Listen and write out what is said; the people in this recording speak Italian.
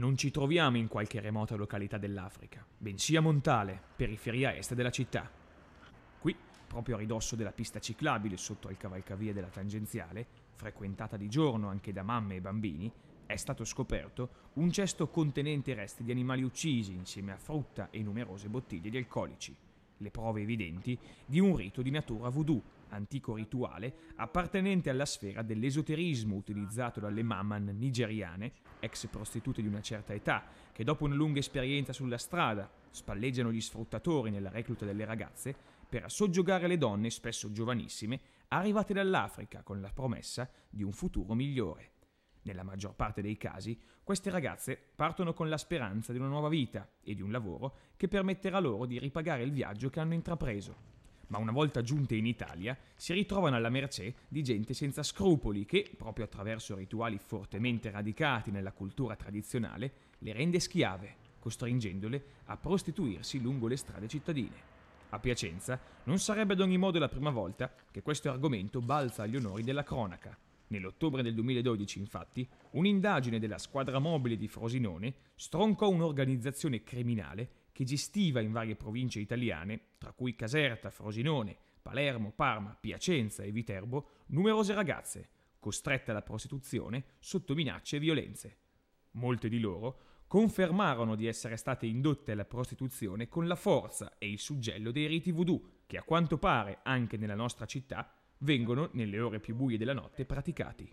Non ci troviamo in qualche remota località dell'Africa, bensì a Montale, periferia est della città. Qui, proprio a ridosso della pista ciclabile sotto al cavalcavia della tangenziale, frequentata di giorno anche da mamme e bambini, è stato scoperto un cesto contenente resti di animali uccisi insieme a frutta e numerose bottiglie di alcolici le prove evidenti, di un rito di natura voodoo, antico rituale appartenente alla sfera dell'esoterismo utilizzato dalle maman nigeriane, ex prostitute di una certa età, che dopo una lunga esperienza sulla strada spalleggiano gli sfruttatori nella recluta delle ragazze per soggiogare le donne, spesso giovanissime, arrivate dall'Africa con la promessa di un futuro migliore. Nella maggior parte dei casi, queste ragazze partono con la speranza di una nuova vita e di un lavoro che permetterà loro di ripagare il viaggio che hanno intrapreso. Ma una volta giunte in Italia, si ritrovano alla mercé di gente senza scrupoli che, proprio attraverso rituali fortemente radicati nella cultura tradizionale, le rende schiave, costringendole a prostituirsi lungo le strade cittadine. A Piacenza non sarebbe ad ogni modo la prima volta che questo argomento balza agli onori della cronaca. Nell'ottobre del 2012, infatti, un'indagine della squadra mobile di Frosinone stroncò un'organizzazione criminale che gestiva in varie province italiane, tra cui Caserta, Frosinone, Palermo, Parma, Piacenza e Viterbo, numerose ragazze, costrette alla prostituzione sotto minacce e violenze. Molte di loro confermarono di essere state indotte alla prostituzione con la forza e il suggello dei riti voodoo, che a quanto pare anche nella nostra città vengono, nelle ore più buie della notte, praticati.